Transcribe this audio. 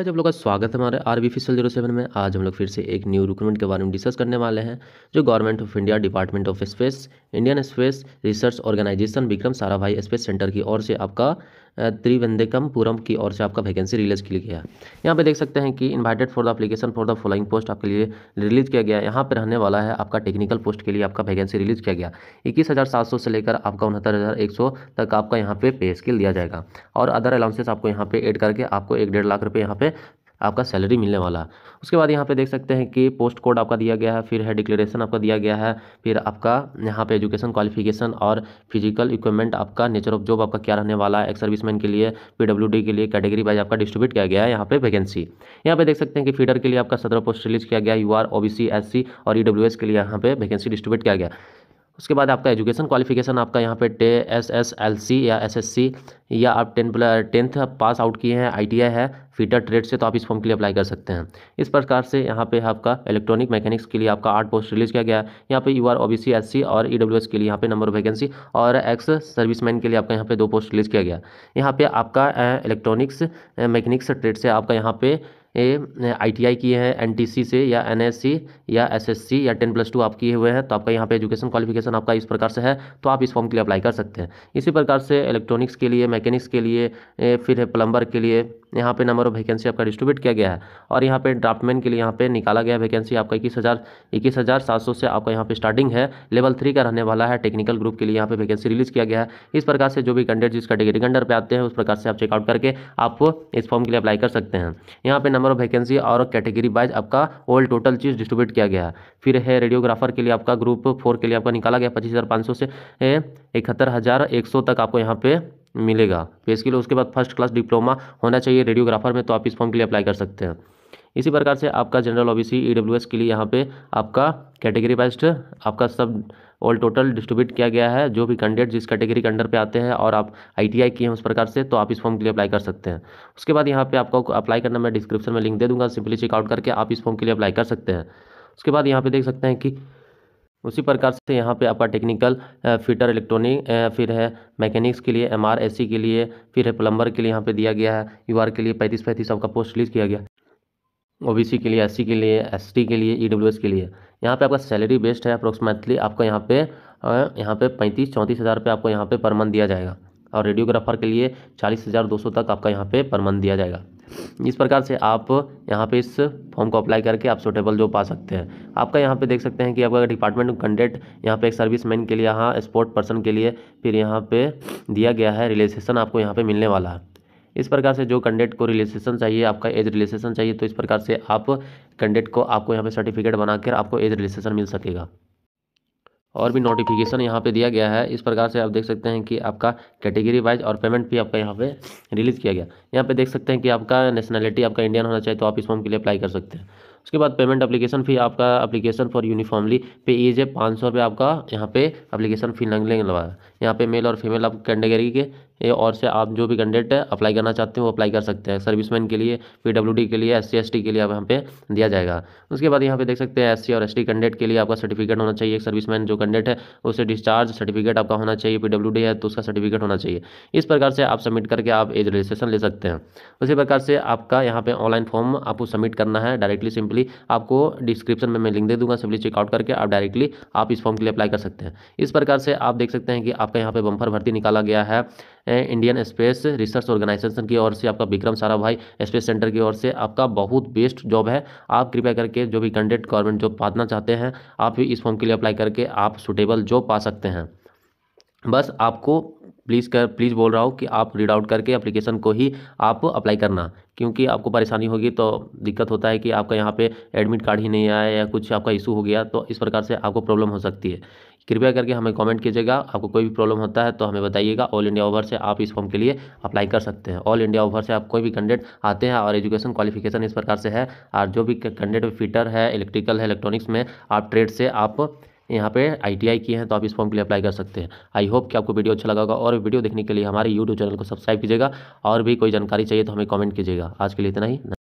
आज आप लोग का स्वागत है हमारे आर बी फिसल जीरो सेवन में आज हम लोग फिर से एक न्यू रिक्रूटमेंट के बारे में डिस्कस करने वाले हैं जो government of India department of space Indian space research organisation Vikram Sarabhai space centre की ओर से आपका त्रिवेंदेकम पुरम की ओर से आपका वैकेंसी रिलीज़ की गया है यहाँ पे देख सकते हैं कि invited for the application for the following post आपके लिए रिलीज़ किया गया यहाँ पर रहने वाला है आपका टेक्निकल पोस्ट के लिए आपका वैकेंसी रिलीज़ किया गया इक्कीस हज़ार सात सौ से लेकर आपका उनहत्तर हज़ार एक सौ तक आपका यहाँ पे पे स्किल दिया जाएगा और अदर अलाउंसेस आपको यहाँ पे एड करके आपको एक डेढ़ लाख रुपये यहाँ पे आपका सैलरी मिलने वाला उसके बाद यहाँ पे देख सकते हैं कि पोस्ट कोड आपका दिया गया है फिर है डिक्लेरेशन आपका दिया गया है फिर आपका यहाँ पे एजुकेशन क्वालिफिकेशन और फिजिकल इक्विपमेंट आपका नेचर ऑफ जॉब आपका क्या रहने वाला है एक सर्विसमैन के लिए पीडब्ल्यूडी के लिए कैटेगरी वाइज आपका डिस्ट्रीब्यूट किया गया है यहाँ पे वैकेंसी यहाँ पे देख सकते हैं कि फीडर के लिए आपका सत्रह पोस्ट रिलीज किया गया U R O B C S C और ई डब्ल्यू एस के लिए यहाँ पे वैकेंसी डिस्ट्रीब्यूट किया गया उसके बाद आपका एजुकेशन क्वालिफिकेशन आपका यहाँ पे टे एस एस एल सी या एस एस सी या आप टेन टेंथ पास आउट किए हैं आई टी आई है फीटर ट्रेड से तो आप इस फॉर्म के लिए अप्लाई कर सकते हैं इस प्रकार से यहाँ पे आपका इलेक्ट्रॉनिक मैकेनिक्स के लिए आपका आठ पोस्ट रिलीज़ किया गया है यहाँ पे U R O B C S C और ई डब्ल्यू एस के लिए यहाँ पे नंबर ऑफ वैकेंसी और एक्स मैन के लिए आपका यहाँ पे दो पोस्ट रिलीज़ किया गया यहाँ पे आपका इलेक्ट्रॉनिक्स मैकेनिक्स ट्रेड से आपका यहाँ पे ये आईटीआई किए हैं एनटीसी से या एनएससी या एसएससी या टेन प्लस टू आप किए हुए हैं तो आपका यहाँ पे एजुकेशन क्वालिफिकेशन आपका इस प्रकार से है तो आप इस फॉर्म के लिए अप्लाई कर सकते हैं इसी प्रकार से इलेक्ट्रॉनिक्स के लिए मैकेनिक्स के लिए फिर है प्लम्बर के लिए यहाँ पे नंबर ऑफ वैकेंसी आपका डिस्ट्रीब्यूट किया गया है और यहाँ पे ड्राफ्टमैन के लिए यहाँ पे निकाला गया वैकेंसी आपका इक्कीस हज़ार इक्कीस हज़ार सात सौ से आपका यहाँ पे स्टार्टिंग है लेवल थ्री का रहने वाला है टेक्निकल ग्रुप के लिए यहाँ पे वैकेंसी रिलीज किया गया है इस प्रकार से जो भी कैंडिडेट जिस कैटेगरी के अंडर पे आते हैं उस प्रकार से आप चेकआउट करके आप इस फॉर्म के लिए अप्लाई कर सकते हैं यहाँ पर नंबर ऑफ वैकेंसी और कैटेगरी वाइज आपका ओल्ड टोटल चीज़ डिस्ट्रीब्यूट किया गया है फिर है रेडियोग्राफर के लिए आपका ग्रुप फोर के लिए आपका निकाला गया पच्चीस से इकहत्तर हज़ार एक सौ तक आपको यहाँ पे मिलेगा पे स्किल उसके बाद फर्स्ट क्लास डिप्लोमा होना चाहिए रेडियोग्राफर में तो आप इस फॉर्म के लिए अप्लाई कर सकते हैं इसी प्रकार से आपका जनरल ओ बी के लिए यहाँ पे आपका कैटेगरी वाइज आपका सब ऑल टोटल डिस्ट्रीब्यूट किया गया है जो भी कैंडिडेट जिस कैटेगरी के अंडर पे आते हैं और आप आईटीआई किए हैं उस प्रकार से तो आप इस फॉर्म के लिए अप्लाई कर सकते हैं उसके बाद यहाँ पे आपको अप्लाई करना मैं डिस्क्रिप्शन में लिंक दे दूंगा सिंपली चेकआउट करके आप इस फॉर्म के लिए अप्लाई कर सकते हैं उसके बाद यहाँ पे देख सकते हैं कि उसी प्रकार से यहाँ पे आपका टेक्निकल फिटर इलेक्ट्रॉनिक फिर है मैकेनिक्स के लिए एम आर के लिए फिर है प्लम्बर के लिए यहाँ पे दिया गया है यू के लिए पैंतीस पैंतीस आपका पोस्ट रिलीज किया गया ओ के लिए एस के लिए एस के लिए ई e के लिए यहाँ पे आपका सैलरी बेस्ड है अप्रोक्सीमेटली आपका यहाँ पे यहाँ पे पैंतीस चौंतीस हज़ार रुपये आपको यहाँ पे पर मंथ दिया जाएगा और रेडियोग्राफर के लिए चालीस हज़ार दो सौ तक आपका यहाँ पे पर मंथ दिया जाएगा इस प्रकार से आप यहाँ पे इस फॉर्म को अप्लाई करके आप सूटेबल जो पा सकते हैं आपका यहाँ पे देख सकते हैं कि आपका डिपार्टमेंट कैंडिडेट यहाँ पे एक सर्विस मैन के लिए यहाँ स्पोर्ट पर्सन के लिए फिर यहाँ पे दिया गया है रिलेशन आपको यहाँ पे मिलने वाला है इस प्रकार से जो कैंडिडेट को रिलेशन चाहिए आपका एज रिलेशन चाहिए तो इस प्रकार से आप कैंडिडेट को आपको यहाँ पर सर्टिफिकेट बनाकर आपको एज रिलेशन मिल सकेगा और भी नोटिफिकेशन यहाँ पे दिया गया है इस प्रकार से आप देख सकते हैं कि आपका कैटेगरी वाइज और पेमेंट भी आपका यहाँ पे रिलीज़ किया गया यहाँ पे देख सकते हैं कि आपका नेशनलिटी आपका इंडियन होना चाहिए तो आप इस फॉर्म के लिए अप्लाई कर सकते हैं उसके बाद पेमेंट अप्लीकेशन फ़ी आपका अप्लीकेशन फॉर यूनिफॉर्मली पे एज है पाँच सौ रुपये आपका यहाँ पे अप्लीकेशन फ़ी लग लेंगे लगा यहाँ पे मेल और फीमेल आप कैटेगरी के और से आप जो भी कैंडिडेट है अप्लाई करना चाहते हो वो अप्लाई कर सकते हैं सर्विसमैन के लिए पीडब्ल्यूडी के लिए एससी एसटी के लिए आप यहाँ पे दिया जाएगा उसके बाद यहाँ पे देख सकते हैं एससी और एसटी कैंडिडेट के लिए आपका सर्टिफिकेट होना चाहिए सर्विसमैन जो कैंडिडेट है उसे डिस्चार्ज सर्टिफिकेट आपका होना चाहिए डी है तो उसका सर्टिफिकेट होना चाहिए इस प्रकार से आप सबमिट करके आप एज रजिस्ट्रेशन ले सकते हैं उसी प्रकार से आपका यहाँ पे ऑनलाइन फॉर्म आपको सबमिट करना है डायरेक्टली सिंपल सिंपली आपको डिस्क्रिप्शन में मैं लिंक दे दूंगा सिंपली चेकआउट करके आप डायरेक्टली आप इस फॉर्म के लिए अप्लाई कर सकते हैं इस प्रकार से आप देख सकते हैं कि आपका यहाँ पे बंफर भर्ती निकाला गया है इंडियन स्पेस रिसर्च ऑर्गेनाइजेशन की ओर से आपका विक्रम सारा भाई स्पेस सेंटर की ओर से आपका बहुत बेस्ट जॉब है आप कृपया करके जो भी कैंडिडेट गवर्नमेंट जॉब पाना चाहते हैं आप भी इस फॉर्म के लिए अप्लाई करके आप सुटेबल जॉब पा सकते हैं बस आपको प्लीज़ कर प्लीज़ बोल रहा हूँ कि आप रीड आउट करके एप्लीकेशन को ही आप अप्लाई करना क्योंकि आपको परेशानी होगी तो दिक्कत होता है कि आपका यहाँ पे एडमिट कार्ड ही नहीं आया या कुछ आपका इशू हो गया तो इस प्रकार से आपको प्रॉब्लम हो सकती है कृपया करके हमें कमेंट कीजिएगा आपको कोई भी प्रॉब्लम होता है तो हमें बताइएगा ऑल इंडिया ओवर से आप इस फॉर्म के लिए अप्लाई कर सकते हैं ऑल इंडिया ओवर से आप कोई भी कैंडिडेट आते हैं और एजुकेशन क्वालिफिकेशन इस प्रकार से है और जो भी कैंडिडेट फिटर है इलेक्ट्रिकल है इलेक्ट्रॉनिक्स में आप ट्रेड से आप यहाँ पे आईटीआई की हैं तो आप इस फॉर्म के लिए अप्लाई कर सकते हैं आई होप कि आपको वीडियो अच्छा लगा होगा और वीडियो देखने के लिए हमारे यूट्यूब चैनल को सब्सक्राइब कीजिएगा और भी कोई जानकारी चाहिए तो हमें कमेंट कीजिएगा आज के लिए इतना ही